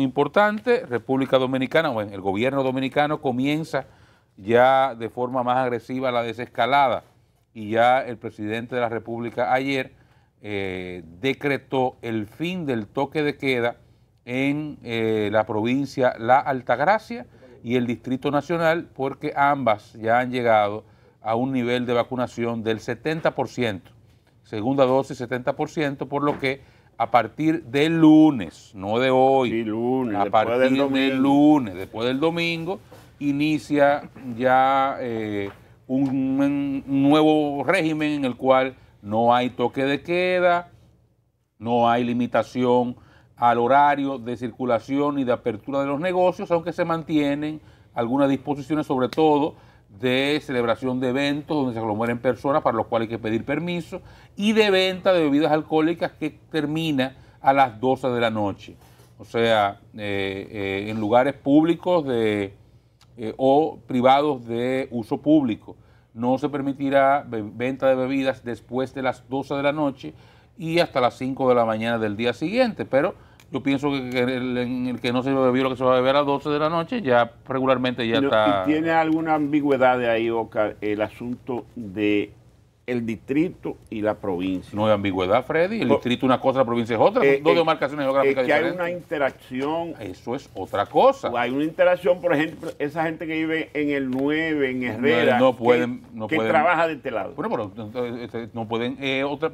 importante, República Dominicana, bueno, el gobierno dominicano comienza ya de forma más agresiva la desescalada y ya el presidente de la República ayer eh, decretó el fin del toque de queda en eh, la provincia La Altagracia y el Distrito Nacional porque ambas ya han llegado a un nivel de vacunación del 70%, segunda dosis 70%, por lo que a partir del lunes, no de hoy, a partir del, lunes, después del domingo, inicia ya eh, un nuevo régimen en el cual no hay toque de queda, no hay limitación al horario de circulación y de apertura de los negocios, aunque se mantienen algunas disposiciones, sobre todo de celebración de eventos donde se aglomeran personas para los cuales hay que pedir permiso y de venta de bebidas alcohólicas que termina a las 12 de la noche. O sea, eh, eh, en lugares públicos de, eh, o privados de uso público. No se permitirá venta de bebidas después de las 12 de la noche y hasta las 5 de la mañana del día siguiente, pero yo pienso que, el, en el que no se beber lo que se va a beber a las 12 de la noche, ya regularmente ya está... ¿Tiene alguna ambigüedad de ahí, Oscar, el asunto de el distrito y la provincia? No hay ambigüedad, Freddy. El distrito es una cosa, la provincia es otra. Eh, dos eh, demarcaciones geográficas que hay una interacción... Eso es otra cosa. Hay una interacción, por ejemplo, esa gente que vive en el 9, en Herrera, no, pueden, que, trabaja de este lado. Bueno, pero eh, no pueden...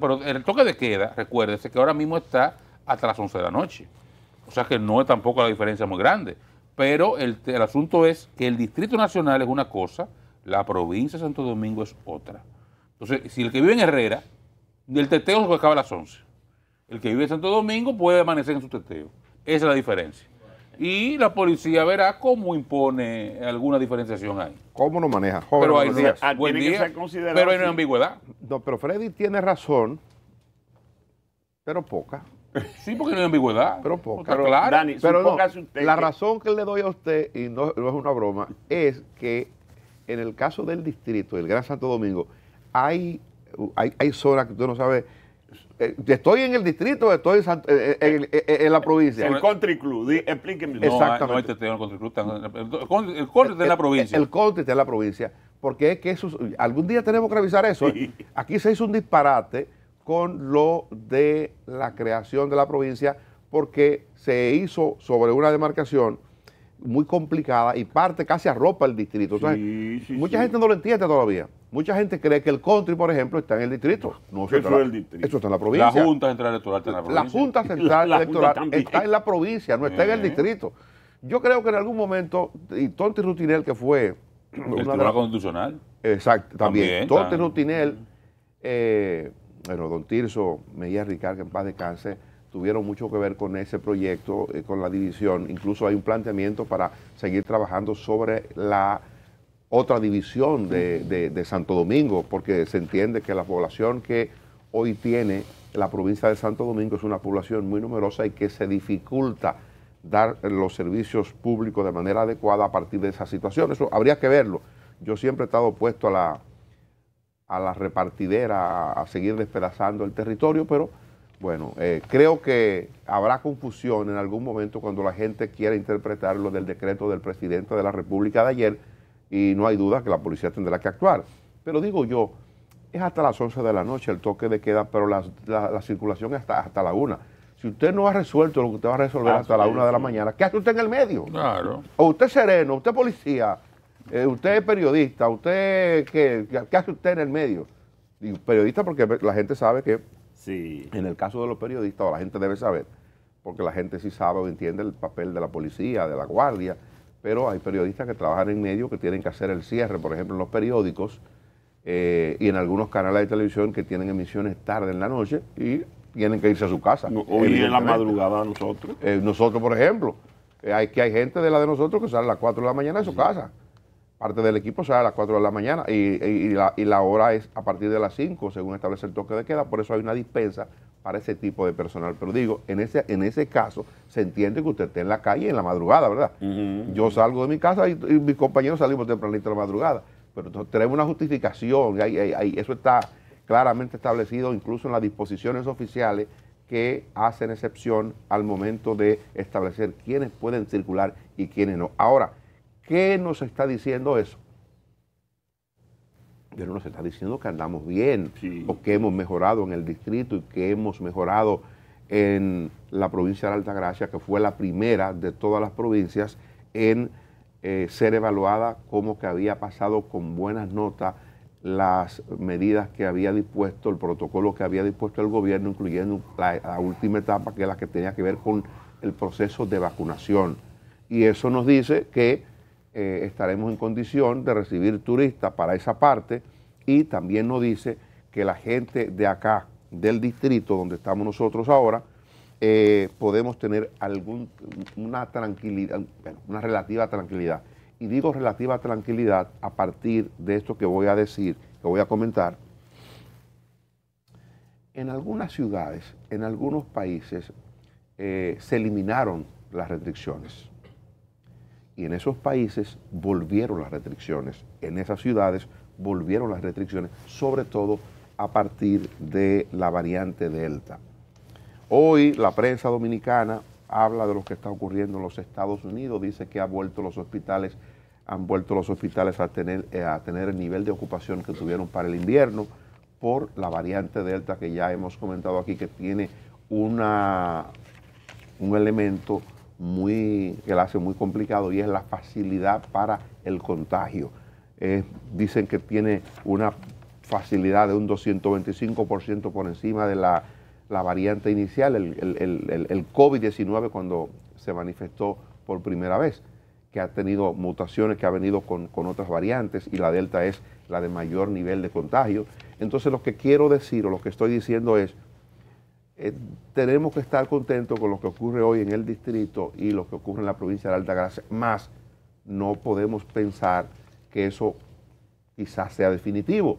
pero el toque de queda, recuérdese que ahora mismo está hasta las 11 de la noche. O sea que no es tampoco la diferencia muy grande. Pero el, asunto es que el Distrito Nacional es una cosa, la provincia de Santo Domingo es otra. Entonces, si el que vive en Herrera, el teteo se acaba a las 11. El que vive en Santo Domingo puede amanecer en su teteo. Esa es la diferencia. Y la policía verá cómo impone alguna diferenciación ahí. ¿Cómo lo maneja? pero hay, una ambigüedad. No, pero Freddy tiene razón, pero poca. Sí, porque no hay ambigüedad. Pero claro. la razón que le doy a usted, y no, es una broma, es que en el caso del distrito, del Gran Santo Domingo, hay, hay, hay zonas que usted no sabe. Eh, estoy en el distrito, estoy en, la provincia. El country club, explíqueme. No, Exactamente. No, el country club, el, country está en la provincia. El, country está en la provincia, porque es que eso, algún día tenemos que revisar eso. ¿eh? Aquí se hizo un disparate con lo de la creación de la provincia porque se hizo sobre una demarcación muy complicada y parte casi arropa el distrito. mucha gente no lo entiende todavía. Mucha gente cree que el country, por ejemplo, está en el distrito. No, eso, está, en la provincia. La Junta Central Electoral está en la provincia. La Junta Central Electoral está en la provincia, no está en el eh. distrito. Yo creo que en algún momento, y Tonti Rutinel, que fue... El Tribunal Constitucional. Exacto, también. Tonti Rutinel... Eh, bueno, don Tirso Mejía Ricardo, en paz descanse, tuvieron mucho que ver con ese proyecto, eh, con la división. Incluso hay un planteamiento para seguir trabajando sobre la otra división de, Santo Domingo, porque se entiende que la población que hoy tiene la provincia de Santo Domingo es una población muy numerosa y que se dificulta dar los servicios públicos de manera adecuada a partir de esa situación. Eso habría que verlo. Yo siempre he estado opuesto a la a la repartidera, a, seguir despedazando el territorio, pero bueno, eh, creo que habrá confusión en algún momento cuando la gente quiera interpretar lo del decreto del presidente de la República de ayer y no hay duda que la policía tendrá que actuar. Pero digo yo, es hasta las 11 de la noche el toque de queda, pero la, circulación hasta, hasta la 1. Si usted no ha resuelto lo que usted va a resolver hasta la 1 de la mañana, ¿qué hace usted en el medio? Claro. O usted sereno, usted policía, eh, usted es periodista, usted ¿qué, hace usted en el medio? periodista porque la gente sabe que, en el caso de los periodistas, la gente debe saber, porque la gente sí sabe o entiende el papel de la policía, de la guardia, pero hay periodistas que trabajan en medio que tienen que hacer el cierre, por ejemplo, en los periódicos eh, y en algunos canales de televisión que tienen emisiones tarde en la noche y tienen que irse a su casa. O hoy en la madrugada nosotros. Eh, nosotros, por ejemplo. hay, que hay gente de la de nosotros que sale a las 4 de la mañana de su casa parte del equipo sale a las 4 de la mañana y, la, hora es a partir de las 5, según establece el toque de queda, por eso hay una dispensa para ese tipo de personal. Pero digo, en ese, en ese caso se entiende que usted esté en la calle en la madrugada, ¿verdad? Yo salgo de mi casa y, mis compañeros salimos tempranito en la madrugada, pero tenemos una justificación, y eso está claramente establecido incluso en las disposiciones oficiales que hacen excepción al momento de establecer quiénes pueden circular y quiénes no. Ahora, qué nos está diciendo eso? Pero nos está diciendo que andamos bien, o que hemos mejorado en el distrito y que hemos mejorado en la provincia de Alta Gracia que fue la primera de todas las provincias en eh, ser evaluada como que había pasado con buenas notas las medidas que había dispuesto, el protocolo que había dispuesto el gobierno, incluyendo la, la, última etapa, que es la que tenía que ver con el proceso de vacunación. Y eso nos dice que eh, estaremos en condición de recibir turistas para esa parte y también nos dice que la gente de acá, del distrito donde estamos nosotros ahora, eh, podemos tener algún, una tranquilidad, una relativa tranquilidad. Y digo relativa tranquilidad a partir de esto que voy a decir, que voy a comentar. En algunas ciudades, en algunos países, eh, se eliminaron las restricciones. Y en esos países volvieron las restricciones, en esas ciudades volvieron las restricciones, sobre todo a partir de la variante Delta. Hoy la prensa dominicana habla de lo que está ocurriendo en los Estados Unidos, dice que ha vuelto los hospitales, han vuelto los hospitales a tener, eh, a tener el nivel de ocupación que tuvieron para el invierno por la variante Delta que ya hemos comentado aquí que tiene una, un elemento muy, que la hace muy complicado y es la facilidad para el contagio. dicen que tiene una facilidad de un 225% por encima de la, variante inicial, el, el, COVID-19 cuando se manifestó por primera vez, que ha tenido mutaciones, que ha venido con otras variantes y la delta es la de mayor nivel de contagio. Entonces lo que quiero decir o lo que estoy diciendo es, eh, tenemos que estar contentos con lo que ocurre hoy en el distrito y lo que ocurre en la provincia de Alta Gracia, Más, no podemos pensar que eso quizás sea definitivo.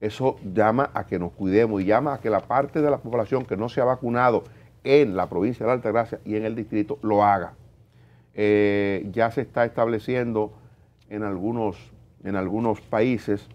Eso llama a que nos cuidemos y llama a que la parte de la población que no se ha vacunado en la provincia de Alta Gracia y en el distrito lo haga. Eh, ya se está estableciendo en algunos, en algunos países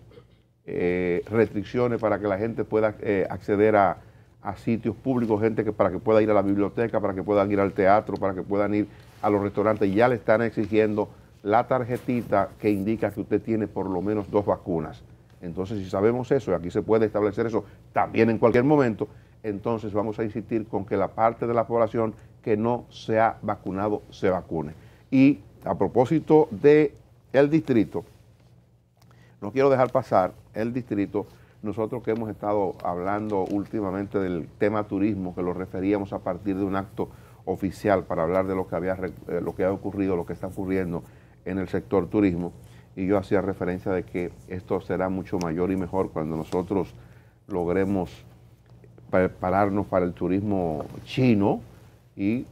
eh, restricciones para que la gente pueda acceder a a sitios públicos, gente que para que pueda ir a la biblioteca, para que puedan ir al teatro, para que puedan ir a los restaurantes, ya le están exigiendo la tarjetita que indica que usted tiene por lo menos dos vacunas. Entonces, si sabemos eso, y aquí se puede establecer eso también en cualquier momento, entonces vamos a insistir con que la parte de la población que no se ha vacunado se vacune. Y a propósito del el distrito, no quiero dejar pasar el distrito nosotros que hemos estado hablando últimamente del tema turismo, que lo referíamos a partir de un acto oficial para hablar de lo que había, eh, lo que ocurrido, lo que está ocurriendo en el sector turismo, y yo hacía referencia de que esto será mucho mayor y mejor cuando nosotros logremos prepararnos para el turismo chino y eh,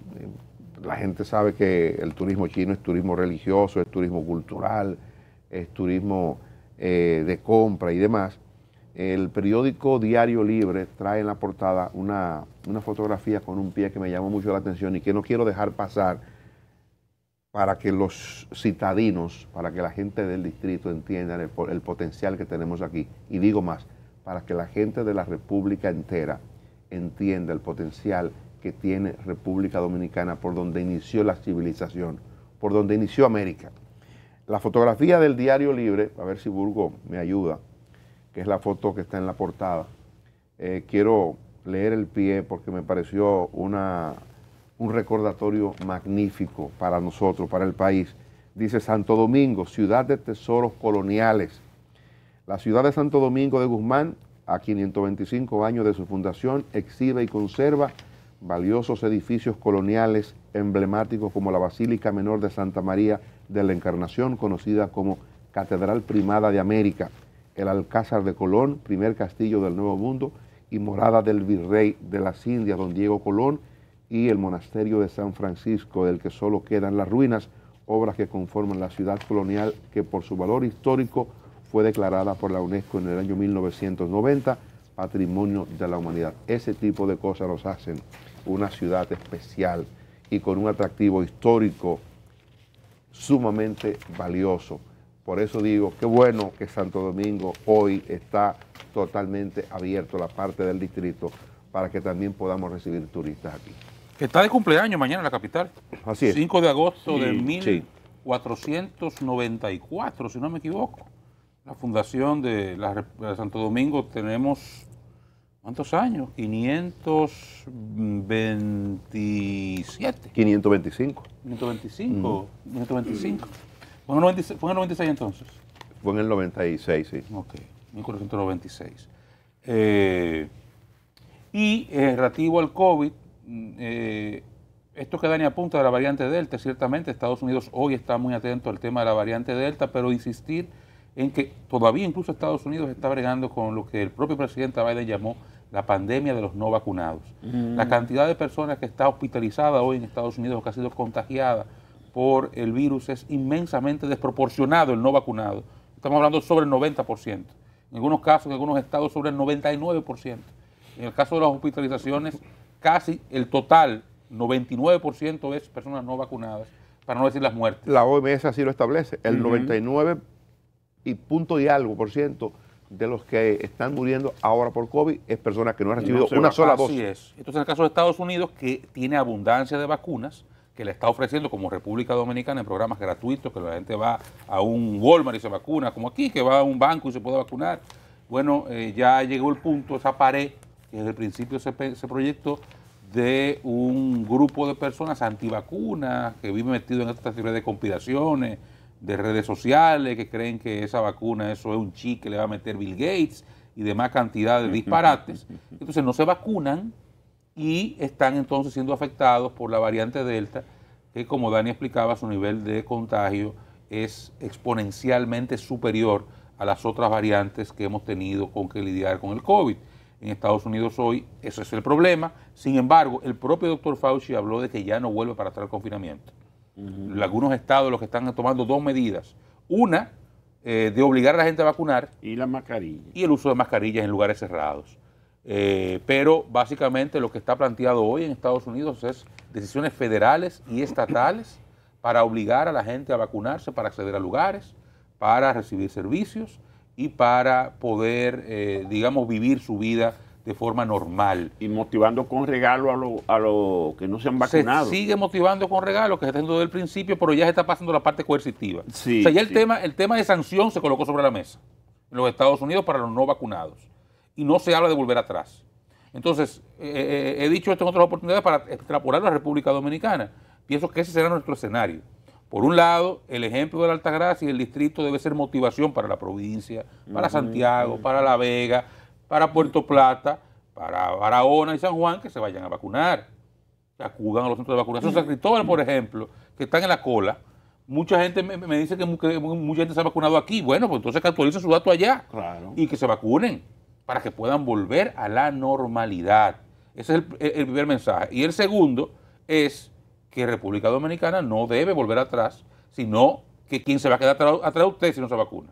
la gente sabe que el turismo chino es turismo religioso, es turismo cultural, es turismo eh, de compra y demás el periódico Diario Libre trae en la portada una, fotografía con un pie que me llamó mucho la atención y que no quiero dejar pasar para que los citadinos, para que la gente del distrito entienda el, el potencial que tenemos aquí. Y digo más, para que la gente de la República entera entienda el potencial que tiene República Dominicana por donde inició la civilización, por donde inició América. La fotografía del Diario Libre, a ver si Burgo me ayuda, que es la foto que está en la portada, eh, quiero leer el pie porque me pareció una, un recordatorio magnífico para nosotros, para el país. Dice Santo Domingo, ciudad de tesoros coloniales. La ciudad de Santo Domingo de Guzmán, a 525 años de su fundación, exhibe y conserva valiosos edificios coloniales emblemáticos como la Basílica Menor de Santa María de la Encarnación, conocida como Catedral Primada de América, el Alcázar de Colón, primer castillo del Nuevo Mundo y morada del virrey de las Indias, don Diego Colón, y el monasterio de San Francisco, del que solo quedan las ruinas, obras que conforman la ciudad colonial que por su valor histórico fue declarada por la UNESCO en el año 1990 Patrimonio de la Humanidad. Ese tipo de cosas nos hacen una ciudad especial y con un atractivo histórico sumamente valioso. Por eso digo, qué bueno que Santo Domingo hoy está totalmente abierto, la parte del distrito, para que también podamos recibir turistas aquí. está de cumpleaños mañana la capital. Así es. 5 de agosto del de 1494, si no me equivoco. La fundación de, la, de Santo Domingo tenemos ¿Cuántos años? 527. 525. 525. 525. Fue en el 96, entonces. Fue en el 96, sí. Ok, 1496. y eh, eh, relativo al COVID, mm, eh, esto que Dani apunta de la variante Delta, ciertamente Estados Unidos hoy está muy atento al tema de la variante Delta, pero insistir en que todavía incluso Estados Unidos está bregando con lo que el propio presidente Biden llamó la pandemia de los no vacunados. Mm. La cantidad de personas que está hospitalizada hoy en Estados Unidos o que ha sido contagiada por el virus es inmensamente desproporcionado el no vacunado. Estamos hablando sobre el 90%. En algunos casos, en algunos estados, sobre el 99%. En el caso de las hospitalizaciones, casi el total, 99% es personas no vacunadas, para no decir las muertes. La OMS así lo establece. El 99 y punto y algo por ciento de los que están muriendo ahora por COVID es personas que no han recibido una sola dosis. Así es. Entonces, en el caso de Estados Unidos, que tiene abundancia de vacunas, que le está ofreciendo como República Dominicana en programas gratuitos, que la gente va a un Walmart y se vacuna, como aquí, que va a un banco y se puede vacunar. Bueno, eh, ya llegó el punto, esa pared, que desde el principio se, se proyecto, de un grupo de personas antivacunas que viven metido en esta serie de conspiraciones, de redes sociales, que creen que esa vacuna, eso es un chip que le va a meter Bill Gates y demás cantidad de disparates. Entonces no se vacunan y están entonces siendo afectados por la variante Delta, que como Dani explicaba, su nivel de contagio es exponencialmente superior a las otras variantes que hemos tenido con que lidiar con el COVID. En Estados Unidos hoy ese es el problema. Sin embargo, el propio doctor Fauci habló de que ya no vuelve para atrás el confinamiento. Algunos estados los que están tomando dos medidas. Una, eh, de obligar a la gente a vacunar. Y la mascarilla. Y el uso de mascarillas en lugares cerrados. Eh, pero básicamente lo que está planteado hoy en Estados Unidos es decisiones federales y estatales para obligar a la gente a vacunarse, para acceder a lugares, para recibir servicios y para poder, eh, digamos, vivir su vida de forma normal. Y motivando con regalo a los a lo que no se han vacunado. Se sigue motivando con regalo, que se está desde el principio, pero ya se está pasando la parte coercitiva. o sea, ya el, tema, el tema de sanción se colocó sobre la mesa en los Estados Unidos para los no vacunados y no se habla de volver atrás. Entonces, eh, eh, eh, he dicho esto en otras oportunidades para extrapolar a la República Dominicana. Pienso que ese será nuestro escenario. Por un lado, el ejemplo de la Altagracia y el distrito debe ser motivación para la provincia, para Santiago, para La Vega, para Puerto Plata, para Barahona y San Juan, que se vayan a vacunar, que acudan a los centros de vacunación. San Cristóbal, por ejemplo, que están en la cola, mucha gente me, dice que, mucha gente se ha vacunado aquí. Bueno, pues entonces que actualicen su dato allá y que se vacunen para que puedan volver a la normalidad. Ese es el, primer mensaje. Y el segundo es que República Dominicana no debe volver atrás, sino que quien se va a quedar atrás, de usted si no se vacuna.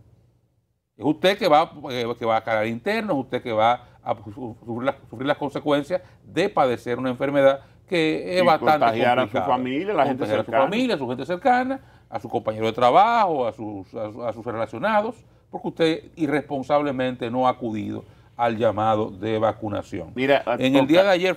Es usted que va, eh, que va a cargar es usted que va a sufrir las, consecuencias de padecer una enfermedad que es a su familia, la gente a su familia, a su gente cercana, a su compañero de trabajo, a sus relacionados, porque usted irresponsablemente no ha acudido al llamado de vacunación. Mira, ah, en el día de ayer,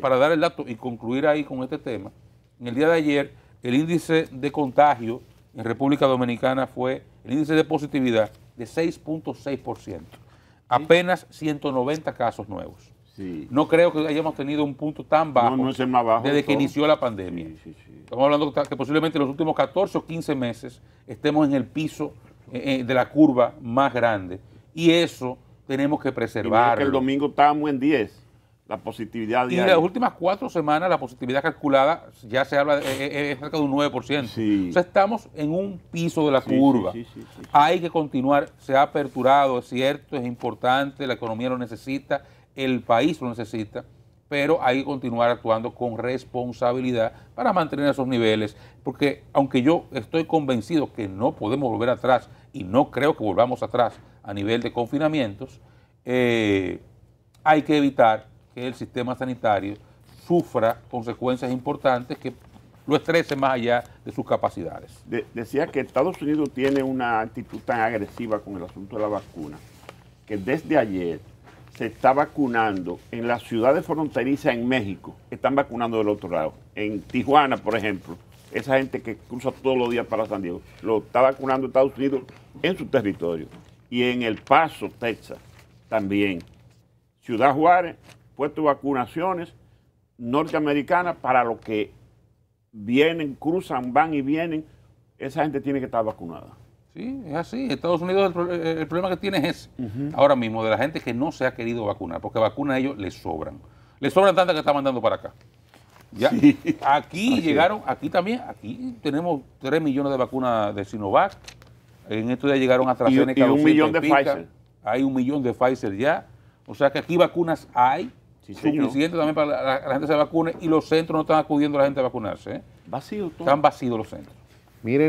para dar el dato y concluir ahí con este tema, en el día de ayer el índice de contagio en República Dominicana fue el índice de positividad de 6.6%, apenas 190 casos nuevos. Sí. No creo que hayamos tenido un punto tan bajo, desde que inició la pandemia. Estamos hablando que posiblemente en los últimos 14 o 15 meses estemos en el piso eh, eh, de la curva más grande. Y eso tenemos que preservar. el domingo estábamos en 10, la positividad Y las últimas cuatro semanas la positividad calculada ya se habla de, eh, eh, es cerca de un 9%. O sea, estamos en un piso de la curva. Hay que continuar, se ha aperturado, es cierto, es importante, la economía lo necesita, el país lo necesita pero hay que continuar actuando con responsabilidad para mantener esos niveles, porque aunque yo estoy convencido que no podemos volver atrás y no creo que volvamos atrás a nivel de confinamientos, eh, hay que evitar que el sistema sanitario sufra consecuencias importantes que lo estrese más allá de sus capacidades. decía que Estados Unidos tiene una actitud tan agresiva con el asunto de la vacuna, que desde ayer se está vacunando en las ciudades fronterizas en México, están vacunando del otro lado. En Tijuana, por ejemplo, esa gente que cruza todos los días para San Diego, lo está vacunando Estados Unidos en su territorio y en El Paso, Texas, también. Ciudad Juárez, puesto vacunaciones norteamericanas para los que vienen, cruzan, van y vienen. Esa gente tiene que estar vacunada. Sí, es así. Estados Unidos, el, problema que tiene es Ahora mismo, de la gente que no se ha querido vacunar, porque vacuna a ellos les sobran. Les sobran tantas que están mandando para acá. Ya, Aquí llegaron, aquí también, aquí tenemos 3 millones de vacunas de Sinovac, en estos días llegaron a AstraZeneca. Y, hay un millón de Pfizer. Hay un millón de Pfizer ya. O sea que aquí vacunas hay. Sí, suficiente también para que la, gente se vacune y los centros no están acudiendo a la gente a vacunarse. ¿eh? Vacío todo. Están vacíos los centros. Miren.